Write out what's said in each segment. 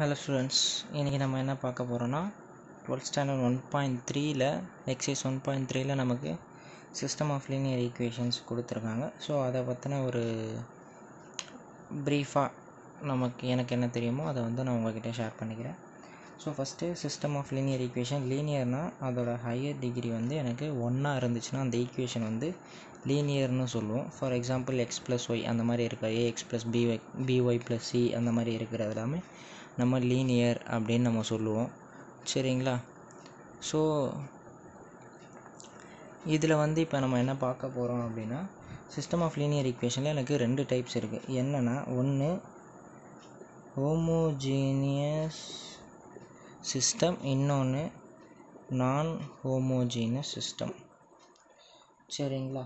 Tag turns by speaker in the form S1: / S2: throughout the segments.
S1: hello students இன்றைக்கி நம்ம என்ன பார்க்க போகிறோன்னா டுவெல்த் ஸ்டாண்டர்ட் ஒன் பாயிண்ட் த்ரீயில் எக்ஸைஸ் ஒன் பாயிண்ட் த்ரீயில் நமக்கு சிஸ்டம் ஆஃப் லீனியர் ஈக்குவேஷன்ஸ் கொடுத்துருக்காங்க ஸோ அதை பற்றின ஒரு ப்ரீஃபாக நமக்கு எனக்கு என்ன தெரியுமோ அதை வந்து நான் உங்ககிட்ட ஷேர் பண்ணிக்கிறேன் so first system of linear equation லீனியர்னால் அதோட ஹையர் டிகிரி வந்து எனக்கு ஒன்னாக இருந்துச்சுன்னா அந்த ஈக்குவேஷன் வந்து லீனியர்னு சொல்லுவோம் for example X plus Y அந்த மாதிரி இருக்கிற a x plus b y b y plus C அந்த மாதிரி இருக்கிறது எல்லாமே நம்ம லீனியர் அப்படின்னு நம்ம சொல்லுவோம் சரிங்களா ஸோ இதில் வந்து இப்போ நம்ம என்ன பார்க்க போகிறோம் அப்படின்னா சிஸ்டம் ஆஃப் லீனியர் ஈக்குவேஷனில் எனக்கு ரெண்டு டைப்ஸ் இருக்குது என்னென்னா ஒன்று ஹோமோஜீனியஸ் சிஸ்டம் இன்னொன்று நான் ஹோமோஜீனியஸ் சிஸ்டம் சரிங்களா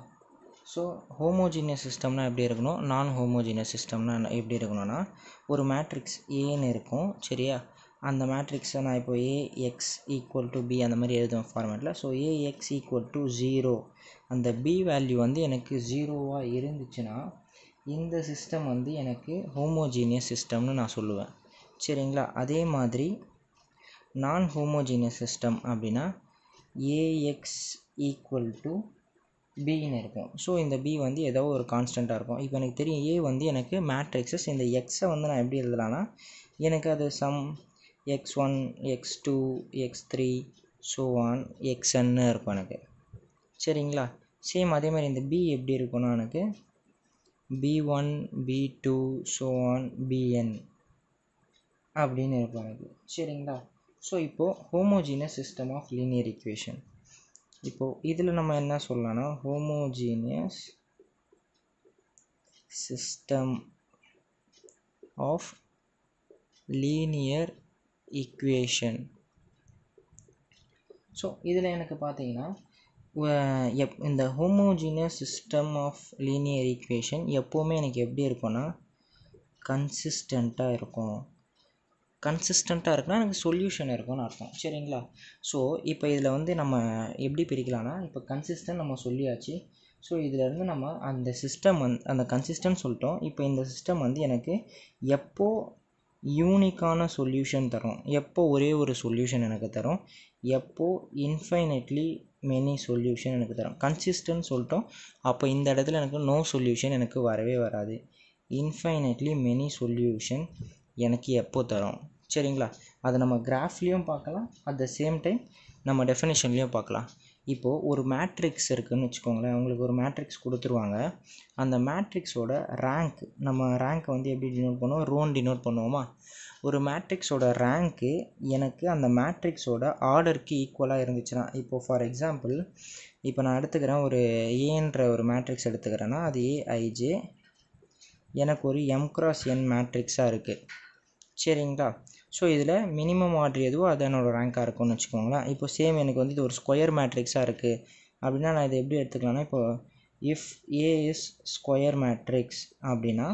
S1: ஸோ ஹோமோஜீனியஸ் சிஸ்டம்னால் எப்படி இருக்கணும் நான் ஹோமோஜீனியஸ் சிஸ்டம்னால் என்ன எப்படி இருக்கணும்னா ஒரு மேட்ரிக்ஸ் ஏன்னு இருக்கும் சரியா அந்த மேட்ரிக்ஸை நான் இப்போ A X equal to B அந்த மாதிரி எழுதுவேன் ஃபார்மேட்டில் so A X equal to zero அந்த பி வேல்யூ வந்து எனக்கு ஜீரோவாக இருந்துச்சுன்னா இந்த சிஸ்டம் வந்து எனக்கு ஹோமோஜீனியஸ் சிஸ்டம்னு நான் சொல்லுவேன் சரிங்களா அதே மாதிரி நான் ஹோமோஜீனியஸ் சிஸ்டம் அப்படின்னா ஏஎக்ஸ் ஈக்குவல் டு பின்னு இருக்கும் ஸோ இந்த பி வந்து ஏதோ ஒரு கான்ஸ்டண்ட்டாக இருக்கும் இப்போ எனக்கு தெரியும் ஏ வந்து எனக்கு மேட்ரிக்ஸஸ் இந்த எக்ஸை வந்து நான் எப்படி எழுதலான்னா எனக்கு அது some X one X two X three so on எக்ஸ்என்னு இருக்கும் எனக்கு சரிங்களா சேம் அதேமாதிரி இந்த பி எப்படி இருக்கும்னா எனக்கு B one B two so on B N அப்படின்னு இருக்கும் எனக்கு சரிங்களா ஸோ இப்போது homogeneous system of linear equation இப்போது இதில் நம்ம என்ன சொல்லலாம்னா homogeneous system of linear equation so இதில் எனக்கு பார்த்தீங்கன்னா எப் இந்த homogeneous system of linear equation எப்போவுமே எனக்கு எப்படி இருக்கும்னா கன்சிஸ்டண்ட்டாக இருக்கும் கன்சிஸ்டண்ட்டாக இருக்குன்னா எனக்கு சொல்யூஷன் இருக்கும்னு அர்த்தம் சரிங்களா ஸோ இப்போ இதில் வந்து நம்ம எப்படி பிரிக்கலாம்னா இப்போ கன்சிஸ்டன்ட் நம்ம சொல்லியாச்சு ஸோ இதிலேருந்து நம்ம அந்த சிஸ்டம் வந் அந்த கன்சிஸ்டன்ட் சொல்லிட்டோம் இப்போ இந்த சிஸ்டம் வந்து எனக்கு எப்போது யூனிக்கான சொல்யூஷன் தரும் எப்போ ஒரே ஒரு சொல்யூஷன் எனக்கு தரும் எப்போது இன்ஃபைனட்லி மெனி சொல்யூஷன் எனக்கு தரும் கன்சிஸ்டன்ட் சொல்லிட்டோம் அப்போ இந்த இடத்துல எனக்கு நோ சொல்யூஷன் எனக்கு வரவே வராது இன்ஃபைனட்லி மெனி சொல்யூஷன் எனக்கு எப்போது தரும் சரிங்களா அதை நம்ம கிராஃப்லேயும் பார்க்கலாம் அட் த சேம் டைம் நம்ம டெஃபினேஷன்லேயும் பார்க்கலாம் இப்போது ஒரு மேட்ரிக்ஸ் இருக்குதுன்னு வச்சுக்கோங்களேன் உங்களுக்கு ஒரு மேட்ரிக்ஸ் கொடுத்துருவாங்க அந்த மேட்ரிக்ஸோட ரேங்க் நம்ம ரேங்க்கை வந்து எப்படி டினோட் பண்ணுவோம் ரோன் டினோட் பண்ணுவோமா ஒரு மேட்ரிக்ஸோட ரேங்க்கு எனக்கு அந்த மேட்ரிக்ஸோட ஆர்டருக்கு ஈக்குவலாக இருந்துச்சுன்னா இப்போது ஃபார் எக்ஸாம்பிள் இப்போ நான் எடுத்துக்கிறேன் ஒரு ஏன்ற ஒரு மேட்ரிக்ஸ் எடுத்துக்கிறேன்னா அது ஏஐஜே எனக்கு ஒரு எம் கிராஸ் என் மேட்ரிக்ஸாக இருக்குது சரிங்களா ஸோ இதில் மினிமம் ஆர்டர் எதுவோ அது என்னோடய ரேங்காக இருக்கும்னு வச்சுக்கோங்களேன் இப்போ சேம் எனக்கு வந்து இது ஒரு ஸ்கொயர் மேட்ரிக்ஸாக இருக்குது அப்படின்னா நான் இதை எப்படி எடுத்துக்கலாம்னா இப்போ if A is square matrix அப்படின்னா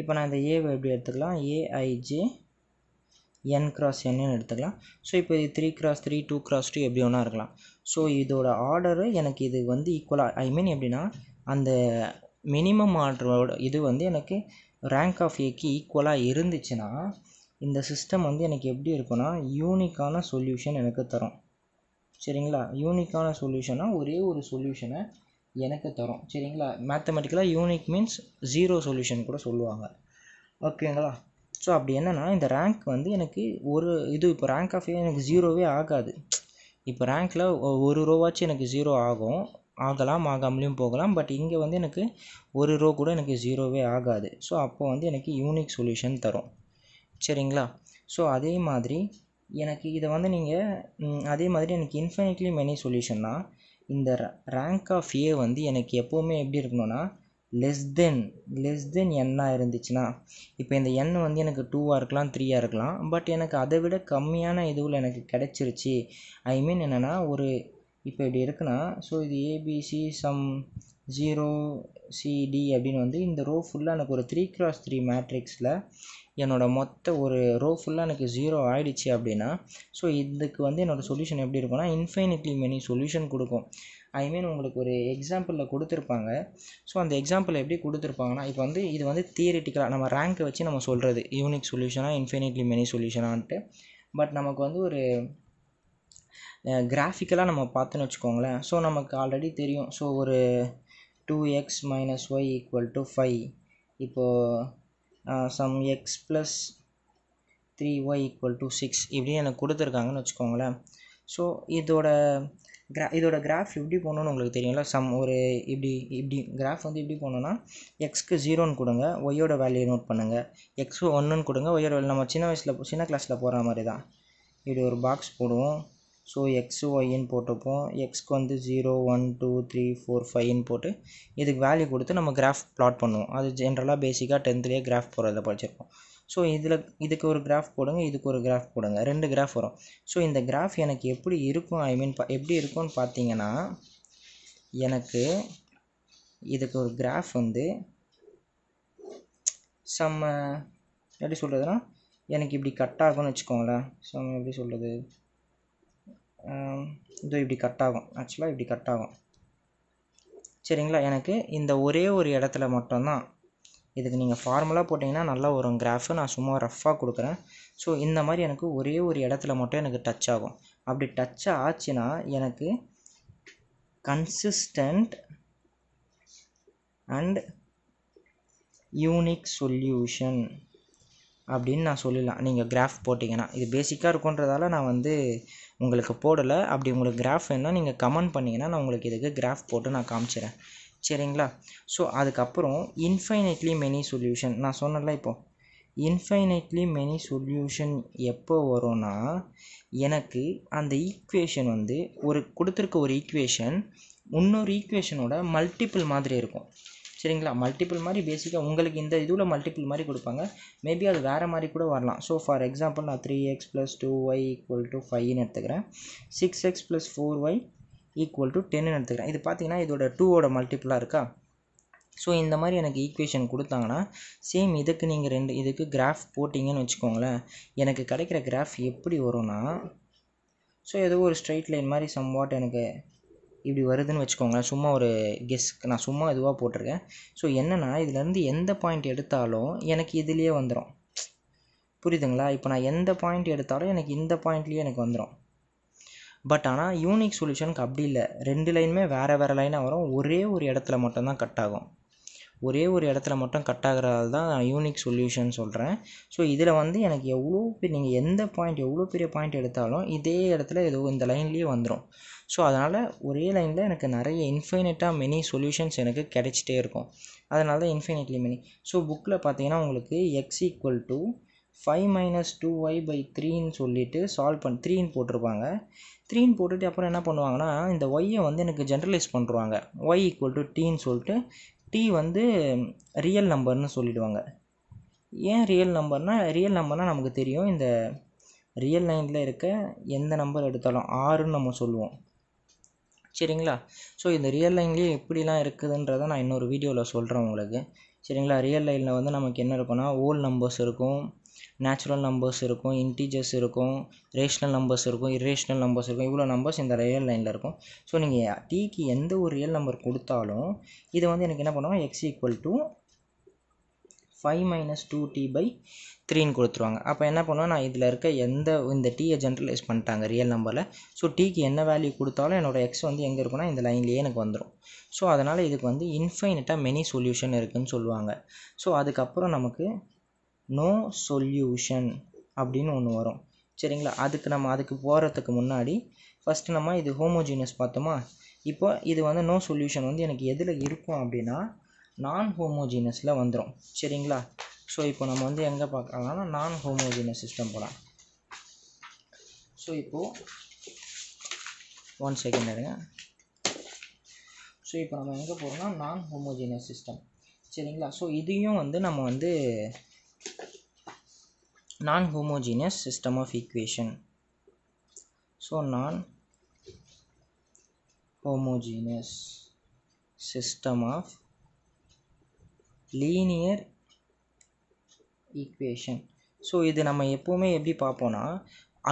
S1: இப்போ நான் இந்த ஏவை எப்படி எடுத்துக்கலாம் ஏஐஜே என் கிராஸ் என்னன்னு எடுத்துக்கலாம் ஸோ இப்போ இது three cross three two cross two எப்படி ஒன்றா இருக்கலாம் ஸோ இதோட ஆர்டரு எனக்கு இது வந்து ஈக்குவலாக ஐ மீன் எப்படின்னா அந்த மினிமம் ஆர்டரோட இது வந்து எனக்கு ரேங்க் ஆஃப் ஏக்கு ஈக்குவலாக இருந்துச்சுன்னா இந்த சிஸ்டம் வந்து எனக்கு எப்படி இருக்குன்னா யூனிக்கான சொல்யூஷன் எனக்கு தரும் சரிங்களா யூனிக்கான சொல்யூஷனாக ஒரே ஒரு சொல்யூஷனை எனக்கு தரும் சரிங்களா மேத்தமெட்டிக்கலாக யூனிக் மீன்ஸ் ஜீரோ சொல்யூஷன் கூட சொல்லுவாங்க ஓகேங்களா ஸோ அப்படி என்னென்னா இந்த ரேங்க் வந்து எனக்கு ஒரு இது இப்போ ரேங்க் ஆஃப் எனக்கு ஜீரோவே ஆகாது இப்போ ரேங்க்கில் ஒரு ரூபாச்சும் எனக்கு ஜீரோ ஆகும் ஆகலாம் ஆகாமலையும் போகலாம் பட் இங்கே வந்து எனக்கு ஒரு ரோ கூட எனக்கு ஜீரோவே ஆகாது ஸோ அப்போது வந்து எனக்கு யூனிக் சொல்யூஷன் தரும் சரிங்களா ஸோ அதே மாதிரி எனக்கு இதை வந்து நீங்கள் அதே மாதிரி எனக்கு இன்ஃபினிட்லி மெனி சொல்யூஷன்னா இந்த ரேங்க் ஆஃப் ஏ வந்து எனக்கு எப்போவுமே எப்படி இருக்கணும்னா லெஸ் தென் லெஸ் தென் என்னாக இருந்துச்சுன்னா இப்போ இந்த எண் வந்து எனக்கு டூவாக இருக்கலாம் த்ரீயாக இருக்கலாம் பட் எனக்கு அதை விட கம்மியான இதுவில் எனக்கு கிடச்சிருச்சு ஐ மீன் என்னென்னா ஒரு இப்போ இப்படி இருக்குன்னா ஸோ இது ஏபிசி சம் ஜீரோ சிடி அப்படின்னு வந்து இந்த ரோ ஃபுல்லாக எனக்கு ஒரு த்ரீ க்ராஸ் த்ரீ மேட்ரிக்ஸில் என்னோடய மொத்த ஒரு ரோ ஃபுல்லாக எனக்கு ஜீரோ ஆகிடுச்சு அப்படின்னா ஸோ இதுக்கு வந்து என்னோடய சொல்யூஷன் எப்படி இருக்கும்னா இன்ஃபைனிட்லி மெனி சொல்யூஷன் கொடுக்கும் ஐ மீன் உங்களுக்கு ஒரு எக்ஸாம்பிளில் கொடுத்துருப்பாங்க ஸோ அந்த எக்ஸாம்பிள் எப்படி கொடுத்துருப்பாங்கன்னா இப்போ வந்து இது வந்து தியரிட்டிக்கலாக நம்ம ரேங்க்கை வச்சு நம்ம சொல்கிறது யூனிக் சொல்யூஷனாக இன்ஃபைனிட்லி மெனி சொல்யூஷனான்ட்டு பட் நமக்கு வந்து ஒரு கிராஃபிக்கலாக நம்ம பார்த்தோன்னு வச்சுக்கோங்களேன் ஸோ நமக்கு ஆல்ரெடி தெரியும் ஸோ ஒரு two X minus Y equal to five இப்போது some X plus three Y equal to six இப்படி எனக்கு கொடுத்துருக்காங்கன்னு வச்சுக்கோங்களேன் ஸோ இதோட கிரா இதோட கிராஃப் எப்படி போகணுன்னு உங்களுக்கு தெரியும்ல சம் ஒரு இப்படி இப்படி கிராஃப் வந்து எப்படி போகணுன்னா எக்ஸ்க்கு ஜீரோன்னு கொடுங்க ஒய்யோட வேல்யூ நோட் பண்ணுங்கள் எக்ஸ் ஒன்றுன்னு கொடுங்க ஒய்யோட வேல்யூ நம்ம சின்ன வயசில் சின்ன கிளாஸில் போகிற மாதிரி தான் இப்படி ஒரு பாக்ஸ் போடுவோம் ஸோ எக்ஸு ஒய்ன்னு போட்டுப்போம் எக்ஸ்க்கு வந்து zero one two three four ஃபைவ்னு போட்டு இதுக்கு வேல்யூ கொடுத்து நம்ம கிராஃப் ப்ளாட் பண்ணுவோம் அது ஜென்ரலாக பேசிக்காக டென்த்துலேயே கிராஃப் போடுறத படிச்சிருப்போம் ஸோ இதில் இதுக்கு ஒரு கிராஃப் போடுங்க இதுக்கு ஒரு கிராஃப் போடுங்க ரெண்டு கிராஃப் வரும் ஸோ இந்த கிராஃப் எனக்கு எப்படி இருக்கும் ஐ மீன் பா எப்படி இருக்கும்னு பார்த்தீங்கன்னா எனக்கு இதுக்கு ஒரு கிராஃப் வந்து செம்ம எப்படி சொல்கிறதுனா எனக்கு இப்படி கட் ஆகும்னு வச்சுக்கோங்களேன் ஸோ எப்படி சொல்கிறது இதோ இப்படி கட் ஆகும் ஆக்சுவலாக இப்படி கட் ஆகும் சரிங்களா எனக்கு இந்த ஒரே ஒரு இடத்துல மட்டும்தான் இதுக்கு நீங்கள் ஃபார்முலாக போட்டிங்கன்னா நல்லா வரும் கிராஃபு நான் சும்மா ரஃப்பாக கொடுக்குறேன் ஸோ இந்த மாதிரி எனக்கு ஒரே ஒரு இடத்துல மட்டும் எனக்கு டச் ஆகும் அப்படி டச் ஆச்சுன்னா எனக்கு கன்சிஸ்டண்ட் அண்ட் யூனிக் சொல்யூஷன் அப்படின்னு நான் சொல்லிடலாம் நீங்கள் கிராஃப் போட்டிங்கன்னா இது பேசிக்காக இருக்குன்றதால நான் வந்து உங்களுக்கு போடலை அப்படி உங்களுக்கு கிராஃப் வேணுன்னா நீங்கள் கமெண்ட் பண்ணிங்கன்னா நான் உங்களுக்கு இதுக்கு கிராஃப் போட்டு நான் காமிச்சிடறேன் சரிங்களா ஸோ அதுக்கப்புறம் இன்ஃபைனைட்லி மெனி சொல்யூஷன் நான் சொன்னல இப்போது இன்ஃபைனைட்லி மெனி சொல்யூஷன் எப்போ வரும்னா எனக்கு அந்த ஈக்குவேஷன் வந்து ஒரு கொடுத்துருக்க ஒரு ஈக்குவேஷன் இன்னொரு ஈக்குவேஷனோட மல்டிப்புள் மாதிரி இருக்கும் சரிங்களா மல்டிபிள் மாதிரி பேசிக்காக உங்களுக்கு இந்த இதுவில் மல்டிபிள் மாதிரி கொடுப்பாங்க மேபி அது வேறு மாதிரி கூட வரலாம் ஸோ ஃபார் எக்ஸாம்பிள் நான் three X plus two Y equal to ஃபைவ்னு எடுத்துக்கிறேன் six X plus four Y equal to டென்னு எடுத்துக்கிறேன் இது பார்த்தீங்கன்னா இதோட டூவோட மல்டிபிளாக இருக்கா ஸோ இந்த மாதிரி எனக்கு ஈக்குவேஷன் கொடுத்தாங்கன்னா சேம் இதுக்கு நீங்கள் ரெண்டு இதுக்கு கிராஃப் போட்டிங்கன்னு வச்சுக்கோங்களேன் எனக்கு கிடைக்கிற கிராஃப் எப்படி வரும்னா ஸோ ஏதோ ஒரு ஸ்ட்ரைட் லைன் மாதிரி சம்வாட் எனக்கு இப்படி வருதுன்னு வச்சுக்கோங்களேன் சும்மா ஒரு கெஸ்க்கு நான் சும்மா இதுவாக போட்டிருக்கேன் ஸோ என்னென்னா இதுலேருந்து எந்த பாயிண்ட் எடுத்தாலும் எனக்கு இதுலேயே வந்துடும் புரியுதுங்களா இப்போ நான் எந்த பாயிண்ட் எடுத்தாலும் எனக்கு இந்த பாயிண்ட்லேயே எனக்கு வந்துடும் பட் ஆனால் யூனிக் சொல்யூஷனுக்கு அப்படி இல்லை ரெண்டு லைனுமே வேறு வேறு லைனாக வரும் ஒரே ஒரு இடத்துல மட்டும்தான் கட் ஆகும் ஒரே ஒரு இடத்துல மட்டும் கட் ஆகிறதால தான் யூனிக் சொல்யூஷன் சொல்கிறேன் ஸோ இதில் வந்து எனக்கு எவ்வளோ நீங்கள் எந்த பாயிண்ட் எவ்வளோ பெரிய பாயிண்ட் எடுத்தாலும் இதே இடத்துல ஏதோ இந்த லைன்லேயே வந்துடும் ஸோ அதனால் ஒரே லைனில் எனக்கு நிறைய இன்ஃபைனட்டாக மெனி சொல்யூஷன்ஸ் எனக்கு கிடைச்சிட்டே இருக்கும் அதனால தான் இன்ஃபைனட்லி மெனி ஸோ புக்கில் பார்த்தீங்கன்னா உங்களுக்கு X equal to five minus two Y by த்ரீன்னு சொல்லிவிட்டு சால்வ் பண்ணி த்ரீன்னு போட்டிருப்பாங்க த்ரீன்னு போட்டுட்டு அப்புறம் என்ன பண்ணுவாங்கன்னா இந்த ஒய்யை வந்து எனக்கு ஜென்ரலைஸ் பண்ணுறாங்க ஒய் ஈக்குவல் டு டீன்னு சொல்லிட்டு டி வந்து ரியல் நம்பர்னு சொல்லிவிடுவாங்க ஏன் ரியல் நம்பர்னால் ரியல் நம்பர்னால் நமக்கு தெரியும் இந்த ரியல் லைனில் இருக்க எந்த நம்பர் எடுத்தாலும் ஆறுன்னு நம்ம சொல்லுவோம் சரிங்களா ஸோ இந்த ரியல் லைன்லேயே எப்படிலாம் இருக்குதுன்றதை நான் இன்னொரு வீடியோவில் சொல்கிறேன் உங்களுக்கு சரிங்களா ரியல் லைனில் வந்து நமக்கு என்ன இருக்குன்னா ஓல் நம்பர்ஸ் இருக்கும் நேச்சுரல் நம்பர்ஸ் இருக்கும் இன்டீஜர்ஸ் இருக்கும் ரேஷ்னல் நம்பர்ஸ் இருக்கும் இரேஷ்னல் நம்பர்ஸ் இருக்கும் இவ்வளோ நம்பர்ஸ் இந்த ரியல் லைனில் இருக்கும் ஸோ நீங்கள் டீக்கு எந்த ஒரு ரியல் நம்பர் கொடுத்தாலும் இதை வந்து எனக்கு என்ன பண்ணுவோம் X equal to five minus two T by த்ரீன்னு கொடுத்துருவாங்க அப்போ என்ன பண்ணுவேன் நான் இதில் இருக்க எந்த இந்த டீயை ஜென்ரலைஸ் பண்ணிட்டாங்க ரியல் நம்பரில் ஸோ டீக்கு என்ன வேல்யூ கொடுத்தாலும் என்னோடய எக்ஸ் வந்து எங்கே இருக்குன்னா இந்த லைன்லேயே எனக்கு வந்துடும் ஸோ அதனால் இதுக்கு வந்து இன்ஃபைனிட்டாக மெனி சொல்யூஷன் இருக்குதுன்னு சொல்லுவாங்க ஸோ அதுக்கப்புறம் நமக்கு நோ சொல்யூஷன் அப்படின்னு ஒன்று வரும் சரிங்களா அதுக்கு நம்ம அதுக்கு போகிறதுக்கு முன்னாடி ஃபஸ்ட்டு நம்ம இது ஹோமோஜீனியஸ் பார்த்தோமா இப்போ இது வந்து நோ சொல்யூஷன் வந்து எனக்கு எதில் இருக்கும் அப்படின்னா நான் ஹோமோஜீனஸில் வந்துடும் சரிங்களா ஸோ இப்போ நம்ம வந்து எங்கே பார்க்கலாம்னா நான் ஹோமோஜீனஸ் சிஸ்டம் போகலாம் ஸோ இப்போது ஒன் செகண்ட் எடுங்க ஸோ இப்போ நம்ம எங்கே போகிறோம்னா நான் ஹோமோஜீனியஸ் சிஸ்டம் சரிங்களா ஸோ இதையும் வந்து நம்ம வந்து நான் homogeneous system of equation so நான் homogeneous system of linear equation so இது நம்ம எப்போவுமே எப்படி பார்ப்போம்னா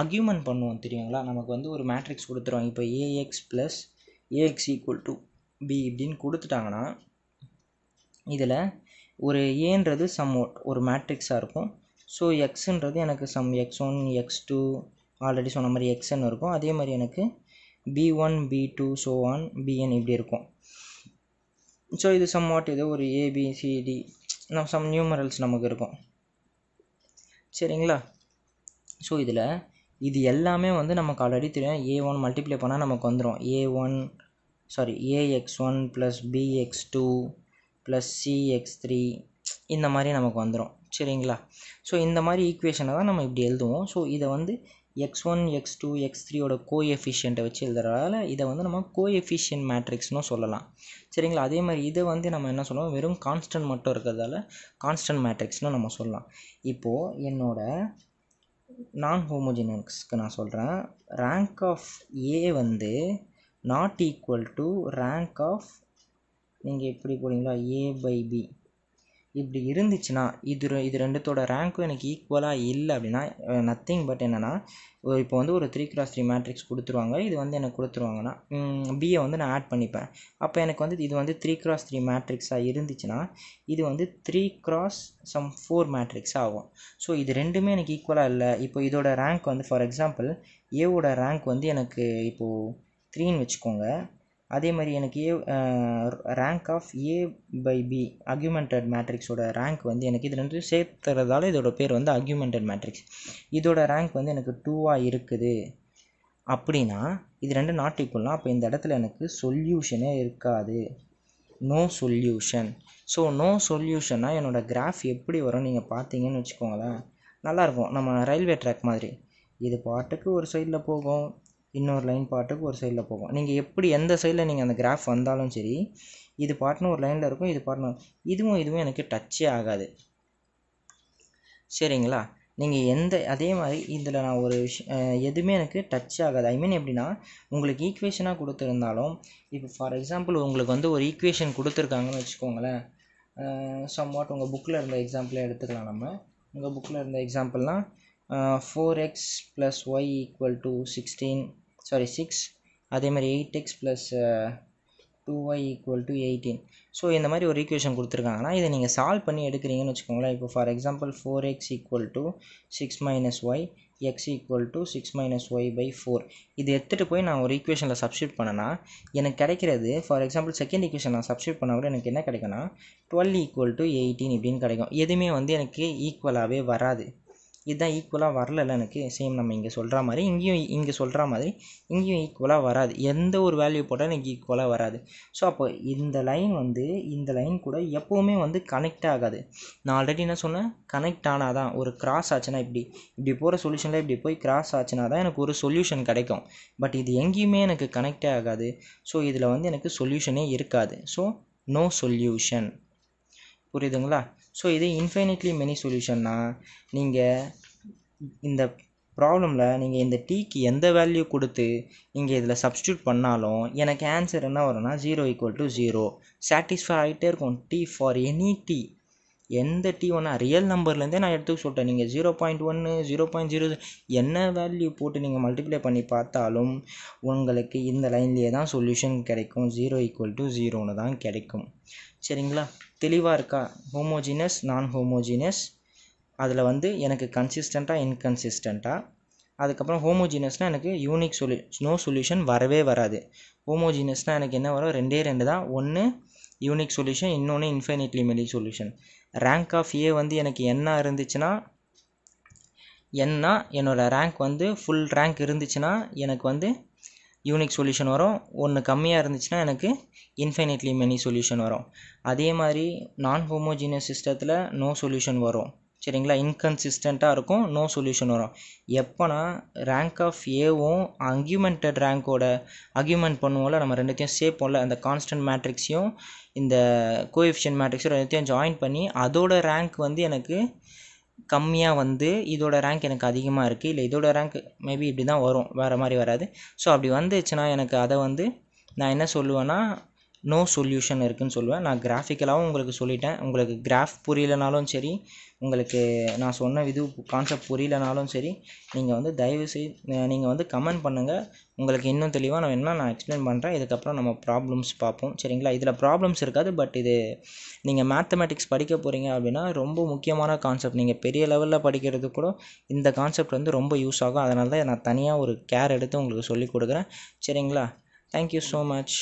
S1: அக்யூமெண்ட் பண்ணுவோம் தெரியுங்களா நமக்கு வந்து ஒரு மேட்ரிக்ஸ் கொடுத்துருவாங்க இப்போ A X plus A X equal to B இப்படின்னு கொடுத்துட்டாங்கன்னா இதில் ஒரு ஏன்றது சம் ஒரு மேட்ரிக்ஸாக இருக்கும் ஸோ எக்ஸுன்றது எனக்கு some X one X two already சொன்ன மாதிரி எக்ஸ்ன்னு இருக்கும் அதே மாதிரி எனக்கு B one B two so on B N இப்படி இருக்கும் ஸோ இது சம் வாட் ஏதோ ஒரு ஏபிசிடி நம் சம் நியூமரல்ஸ் நமக்கு இருக்கும் சரிங்களா ஸோ இதில் இது எல்லாமே வந்து நமக்கு ஆல்ரெடி தெரியும் ஏ ஒன் மல்டிப்ளை பண்ணால் நமக்கு வந்துடும் A one sorry A X one plus B X two plus C X three இந்த மாதிரி நமக்கு வந்துடும் சரிங்களா ஸோ இந்த மாதிரி ஈக்குவேஷனை தான் நம்ம இப்படி எழுதுவோம் ஸோ இதை வந்து X one X two X த்ரீயோட கோ கோஎஃபிஷியண்ட்டை வச்சு எழுதுறதால இதை வந்து நம்ம கோ எஃபிஷியன் மேட்ரிக்ஸ்னும் சொல்லலாம் சரிங்களா அதே மாதிரி இதை வந்து நம்ம என்ன சொல்லுவோம் வெறும் கான்ஸ்டன்ட் மட்டும் இருக்கிறதால கான்ஸ்டன்ட் மேட்ரிக்ஸ்னு நம்ம சொல்லலாம் இப்போது என்னோடய நான் ஹோமோஜினஸ்க்கு நான் சொல்கிறேன் ரேங்க் ஆஃப் ஏ வந்து not equal to rank of நீங்கள் எப்படி போடுவீங்களோ ஏ பை பி இப்படி இருந்துச்சுன்னா இது இது ரெண்டுத்தோட ரேங்க்கும் எனக்கு ஈக்குவலாக இல்லை அப்படின்னா நத்திங் பட் என்னென்னா இப்போ வந்து ஒரு த்ரீ கிராஸ் த்ரீ மேட்ரிக்ஸ் கொடுத்துருவாங்க இது வந்து எனக்கு கொடுத்துருவாங்கன்னா பியை வந்து நான் ஆட் பண்ணிப்பேன் அப்போ எனக்கு வந்து இது வந்து த்ரீ கிராஸ் த்ரீ மேட்ரிக்ஸாக இருந்துச்சுன்னா இது வந்து three cross some four matrix ஆகும் ஸோ இது ரெண்டுமே எனக்கு ஈக்குவலாக இல்லை இப்போ இதோட ரேங்க் வந்து ஃபார் எக்ஸாம்பிள் ஏவோட ரேங்க் வந்து எனக்கு இப்போது த்ரீன்னு வச்சுக்கோங்க அதே மாதிரி எனக்கு A rank of A by B augmented மேட்ரிக்ஸோட ரேங்க் வந்து எனக்கு இது ரெண்டு சேர்த்துறதால இதோட பேர் வந்து அக்யூமெண்டட் மேட்ரிக்ஸ் இதோட ரேங்க் வந்து எனக்கு டூவாக இருக்குது அப்படின்னா இது ரெண்டு நாட் ஈக்குவல்னா அப்போ இந்த இடத்துல எனக்கு சொல்யூஷனே இருக்காது நோ சொல்யூஷன் ஸோ நோ சொல்யூஷன்னா என்னோடய கிராஃப் எப்படி வரும் நீங்கள் பார்த்தீங்கன்னு வச்சுக்கோங்களேன் நல்லாயிருக்கும் நம்ம ரயில்வே ட்ராக் மாதிரி இது பாட்டுக்கு ஒரு சைடில் போகும் இன்னொரு லைன் பாட்டுக்கு ஒரு சைடில் போகும் நீங்கள் எப்படி எந்த சைடில் நீங்கள் அந்த கிராஃப் வந்தாலும் சரி இது பாட்டுனு ஒரு லைனில் இருக்கும் இது பாட்டுன்னு இதுவும் இதுவும் எனக்கு டச்சே ஆகாது சரிங்களா நீங்கள் எந்த அதே மாதிரி இதில் நான் ஒரு விஷயம் எதுவுமே எனக்கு டச் ஆகாது ஐ மீன் எப்படின்னா உங்களுக்கு ஈக்குவேஷனாக கொடுத்துருந்தாலும் இப்போ ஃபார் எக்ஸாம்பிள் உங்களுக்கு வந்து ஒரு ஈக்குவேஷன் கொடுத்துருக்காங்கன்னு வச்சுக்கோங்களேன் சம் வாட் உங்கள் புக்கில் இருந்த எக்ஸாம்பிளே எடுத்துக்கலாம் நம்ம உங்கள் புக்கில் இருந்த எக்ஸாம்பிள்னால் four X plus Y equal to sixteen sorry six அதேமாதிரி eight X plus two Y equal to eighteen so இந்த மாதிரி ஒரு ஈக்குவேஷன் கொடுத்துருக்காங்கன்னா இதை நீங்கள் சால்வ் பண்ணி எடுக்கிறீங்கன்னு வச்சுக்கோங்களேன் இப்போ for example four X equal to six minus Y X equal to six minus Y by four இது எடுத்துகிட்டு போய் நான் ஒரு ஈக்குவேஷனில் சப்ஸ்டியூட் பண்ணேன்னா எனக்கு கிடைக்கிறது ஃபார் எக்ஸாம்பிள் செகண்ட் ஈக்குவேஷன் நான் சப்ஸ்டியூட் பண்ண கூட எனக்கு என்ன கிடைக்கும்னா டுவெல் ஈக்குவல் டு எயிட்டீன் இப்படின்னு கிடைக்கும் எதுவுமே வந்து எனக்கு ஈக்குவலாகவே வராது இதுதான் ஈக்குவலாக வரலல்ல எனக்கு சேம் நம்ம இங்கே சொல்கிற மாதிரி இங்கேயும் இங்கே சொல்கிறா மாதிரி இங்கேயும் ஈக்குவலாக வராது எந்த ஒரு வேல்யூ போட்டாலும் எனக்கு ஈக்குவலாக வராது ஸோ அப்போ இந்த லைன் வந்து இந்த லைன் கூட எப்போவுமே வந்து கனெக்ட் ஆகாது நான் ஆல்ரெடி என்ன சொன்னேன் கனெக்ட் ஆனால் தான் ஒரு கிராஸ் ஆச்சுன்னா இப்படி இப்படி போகிற சொல்யூஷனில் இப்படி போய் கிராஸ் ஆச்சுன்னா தான் எனக்கு ஒரு சொல்யூஷன் கிடைக்கும் பட் இது எங்கேயுமே எனக்கு கனெக்டே ஆகாது ஸோ இதில் வந்து எனக்கு சொல்யூஷனே இருக்காது ஸோ நோ சொல்யூஷன் புரியுதுங்களா ஸோ இதே இன்ஃபைனைட்லி மெனி சொல்யூஷன்னா நீங்கள் இந்த ப்ராப்ளமில் நீங்கள் இந்த டீக்கு எந்த வேல்யூ கொடுத்து நீங்கள் இதில் சப்ஸ்டியூட் பண்ணாலும் எனக்கு ஆன்சர் என்ன வரும்னா zero equal to zero satisfy ஆகிட்டே இருக்கும் டீ ஃபார் எனி டீ எந்த டீ ஒன்றா ரியல் நம்பர்லேருந்தே நான் எடுத்துக்க சொல்லிட்டேன் நீங்கள் ஜீரோ பாயிண்ட் ஒன்று ஜீரோ பாயிண்ட் ஜீரோ என்ன வேல்யூ போட்டு நீங்கள் மல்டிப்ளை பண்ணி பார்த்தாலும் உங்களுக்கு இந்த லைன்லேயே தான் சொல்யூஷன் கிடைக்கும் ஜீரோ ஈக்குவல் டு ஜீரோன்னு தான் கிடைக்கும் சரிங்களா தெளிவாக இருக்கா ஹோமோஜீனஸ் நான் ஹோமோஜீனஸ் அதில் வந்து எனக்கு கன்சிஸ்டண்ட்டாக இன்கன்சிஸ்டண்ட்டாக அதுக்கப்புறம் ஹோமோஜீனஸ்னால் எனக்கு யூனிக் சொல்யூ ஸ்னோ சொல்யூஷன் வரவே வராது ஹோமோஜீனஸ்னால் எனக்கு என்ன வரும் ரெண்டே ரெண்டு தான் ஒன்று யூனிக் சொல்யூஷன் இன்னொன்று infinitely many solution rank of A வந்து எனக்கு என்ன இருந்துச்சுன்னா என்ன என்னோடய ரேங்க் வந்து ஃபுல் ரேங்க் இருந்துச்சுன்னா எனக்கு வந்து யூனிக் சொல்யூஷன் வரும் ஒன்று கம்மியாக இருந்துச்சுன்னா எனக்கு இன்ஃபைனைட்லி மெனி சொல்யூஷன் வரும் அதே மாதிரி நான் ஹோமோஜினியஸ் சிஸ்டத்தில் நோ சொல்யூஷன் வரும் சரிங்களா இன்கன்சிஸ்டண்ட்டாக இருக்கும் நோ சொல்யூஷன் வரும் எப்போனா ரேங்க் ஆஃப் ஏவும் அக்யூமெண்டட் ரேங்கோட அக்யூமெண்ட் பண்ணுவோம்ல நம்ம ரெண்டுத்தையும் பண்ணல அந்த கான்ஸ்டன்ட் மேட்ரிக்ஸையும் இந்த கோஎஃபிஷியன் மேட்ரிக்ஸும் ரெண்டுத்தையும் ஜாயின் பண்ணி அதோட ரேங்க் வந்து எனக்கு கம்மியாக வந்து இதோட ரேங்க் எனக்கு அதிகமாக இருக்குது இல்லை இதோட ரேங்க் மேபி இப்படி தான் வரும் வேறு மாதிரி வராது ஸோ அப்படி வந்துச்சுன்னா எனக்கு அதை வந்து நான் என்ன சொல்லுவேன்னா நோ சொல்யூஷன் இருக்குதுன்னு சொல்லுவேன் நான் கிராஃபிக்கலாகவும் உங்களுக்கு சொல்லிட்டேன் உங்களுக்கு கிராஃப் புரியலனாலும் சரி உங்களுக்கு நான் சொன்ன இது கான்செப்ட் புரியலனாலும் சரி நீங்கள் வந்து தயவு செய்து நீங்கள் வந்து கமெண்ட் பண்ணுங்கள் உங்களுக்கு இன்னும் தெளிவாக நான் வேணும்னா நான் எக்ஸ்பிளைன் பண்ணுறேன் இதுக்கப்புறம் நம்ம ப்ராப்ளம்ஸ் பார்ப்போம் சரிங்களா இதில் ப்ராப்ளம்ஸ் இருக்காது பட் இது நீங்கள் மேத்தமெட்டிக்ஸ் படிக்க போகிறீங்க அப்படின்னா ரொம்ப முக்கியமான கான்செப்ட் நீங்கள் பெரிய லெவலில் படிக்கிறது கூட இந்த கான்செப்ட் வந்து ரொம்ப யூஸ் ஆகும் அதனால தான் நான் தனியாக ஒரு கேர் எடுத்து உங்களுக்கு சொல்லிக் கொடுக்குறேன் சரிங்களா தேங்க்யூ ஸோ மச்